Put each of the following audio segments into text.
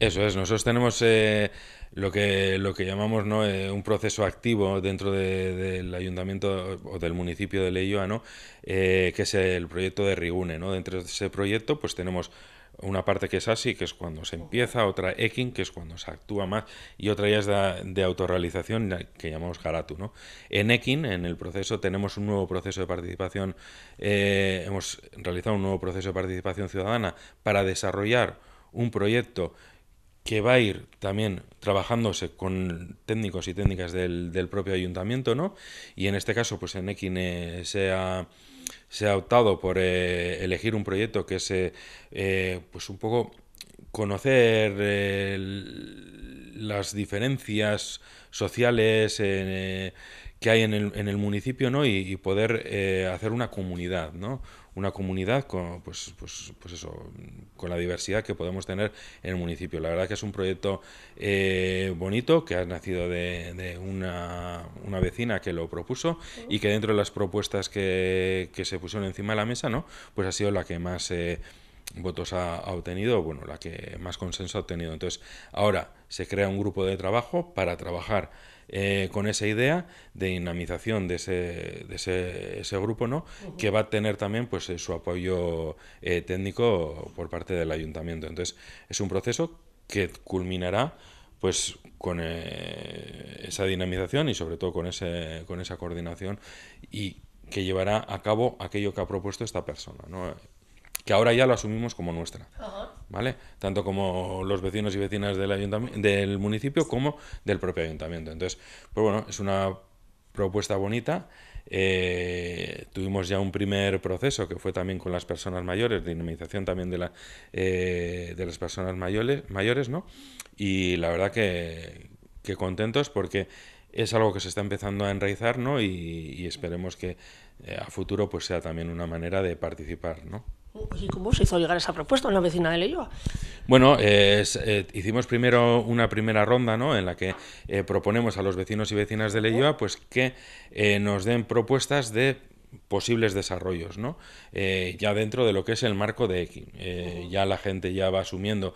Eso es, nosotros tenemos eh, lo, que, lo que llamamos ¿no? Eh, un proceso activo dentro del ayuntamiento o del municipio de Leioa, eh, que es el proyecto de Rigune. ¿no? Dentro de ese proyecto pues tenemos una parte que es así, que es cuando se empieza, otra ekin que es cuando se actúa más, y otra ya es de, autorrealización, que llamamos Garatu. ¿no? En ekin en el proceso, tenemos un nuevo proceso de participación, hemos realizado un nuevo proceso de participación ciudadana para desarrollar un proyecto que va a ir también trabajándose con técnicos y técnicas del, propio ayuntamiento, ¿no? Y en este caso, pues en Equine se ha, se ha optado por eh, elegir un proyecto que es, eh, eh, pues un poco conocer el las diferencias sociales eh, que hay en el, en el, municipio ¿no? y, poder eh, hacer una comunidad, ¿no? una comunidad con, pues, pues, pues eso, con la diversidad que podemos tener en el municipio. La verdad que es un proyecto eh, bonito que ha nacido de, de una, vecina que lo propuso y que dentro de las propuestas que, que, se pusieron encima de la mesa, ¿no? pues ha sido la que más votos ha, obtenido, bueno, la que más consenso ha obtenido. Entonces, ahora se crea un grupo de trabajo para trabajar eh, con esa idea de dinamización de ese, de ese, ese grupo, ¿no? Que va a tener también pues, eh, su apoyo eh, técnico por parte del ayuntamiento. Entonces, es un proceso que culminará pues con esa dinamización y sobre todo con, ese, con esa coordinación y que llevará a cabo aquello que ha propuesto esta persona, ¿no? que ahora ya lo asumimos como nuestra. ¿Vale? Tanto como los vecinos y vecinas del, ayuntamiento, del municipio como del propio ayuntamiento. Entonces, pues bueno, es una propuesta bonita. Eh, tuvimos ya un primer proceso que fue también con las personas mayores, dinamización también de, la, eh, de las personas mayores, mayores, ¿no? Y la verdad que, contentos porque es algo que se está empezando a enraizar, ¿no? Y, esperemos que eh, a futuro pues sea también una manera de participar, ¿no? ¿Y cómo se hizo llegar esa propuesta en la vecina de Leyoa? Bueno, eh, hicimos primero una primera ronda ¿no? en la que eh, proponemos a los vecinos y vecinas de Leyoa pues, que eh, nos den propuestas de posibles desarrollos, ¿no? ya dentro de lo que es el marco de EQUIN. Ya la gente ya va asumiendo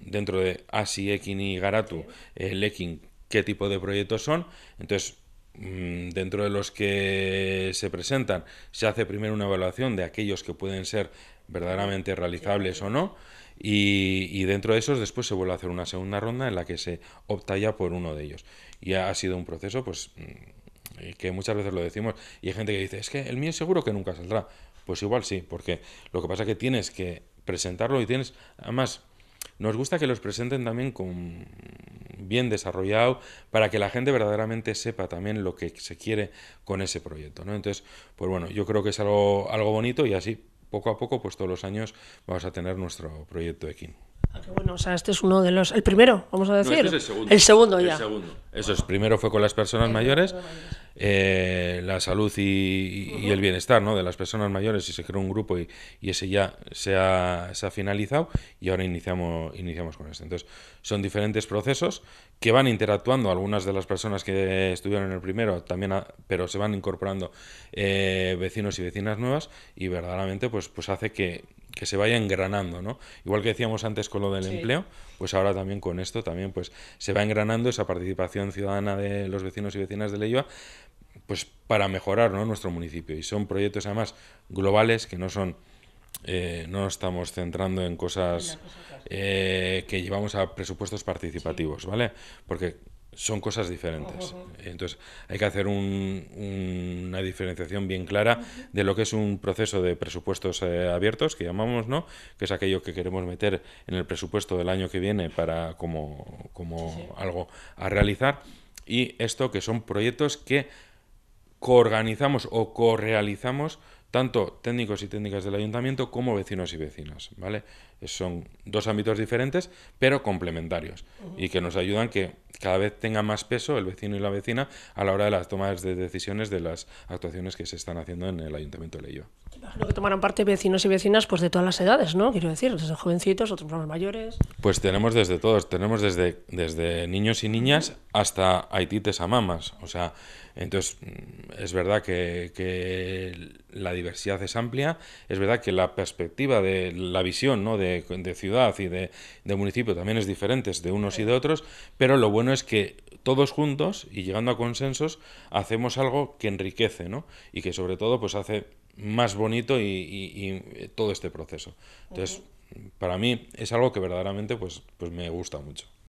dentro de ASI, Ekin y Garatu, el Ekin, qué tipo de proyectos son. Entonces, Mm, dentro de los que se presentan, se hace primero una evaluación de aquellos que pueden ser verdaderamente realizables o no, y, dentro de esos después se vuelve a hacer una segunda ronda en la que se opta ya por uno de ellos. Y ha sido un proceso, pues, mm, que muchas veces lo decimos, y hay gente que dice, es que el mío seguro que nunca saldrá. Pues igual sí, porque lo que pasa es que tienes que presentarlo y tienes, además, nos gusta que los presenten también con bien desarrollado, para que la gente verdaderamente sepa también lo que se quiere con ese proyecto. ¿no? Entonces, pues bueno, yo creo que es algo, algo bonito y así poco a poco, pues todos los años vamos a tener nuestro proyecto de kino. Ah, bueno, o sea, este es uno de los. El primero, vamos a decir. Este el segundo. ya. Eso es, primero fue con las personas mayores, eh, la salud y, el bienestar ¿no? de las personas mayores, y se creó un grupo y, ese ya se ha, finalizado, y ahora iniciamos, iniciamos con este. Entonces, son diferentes procesos que van interactuando. Algunas de las personas que estuvieron en el primero también, pero se van incorporando eh, vecinos y vecinas nuevas, y verdaderamente, pues, pues hace que que se vaya engranando, ¿no? Igual que decíamos antes con lo del empleo, pues ahora también con esto también pues se va engranando esa participación ciudadana de los vecinos y vecinas de Leiva, pues para mejorar ¿no? nuestro municipio. Y son proyectos además globales que no son eh, no estamos centrando en cosas eh, que llevamos a presupuestos participativos, ¿vale? Porque son cosas diferentes. Entonces, hay que hacer una diferenciación bien clara de lo que es un proceso de presupuestos eh, abiertos, que llamamos, ¿no? Que es aquello que queremos meter en el presupuesto del año que viene para como, como algo a realizar. Y esto que son proyectos que coorganizamos o co realizamos tanto técnicos y técnicas del ayuntamiento como vecinos y vecinas, ¿vale? Son dos ámbitos diferentes, pero complementarios y que nos ayudan que cada vez tenga más peso el vecino y la vecina a la hora de las tomas de decisiones de las actuaciones que se están haciendo en el ayuntamiento de Leyo. Imagino que tomarán parte vecinos y vecinas pues de todas las edades, ¿no? Quiero decir, desde jovencitos, otros más mayores. Pues tenemos desde todos, tenemos desde, desde niños y niñas hasta haitites a mamas, o sea, entonces mm, es verdad que la diversidad es amplia. Es verdad que la perspectiva de la visión ¿no? de, ciudad y de, municipio también es diferente de unos y de otros, pero lo bueno es que todos juntos y llegando a consensos hacemos algo que enriquece ¿no? y que sobre todo pues hace más bonito y, todo este proceso. Entonces, para mí es algo que verdaderamente pues, pues me gusta mucho.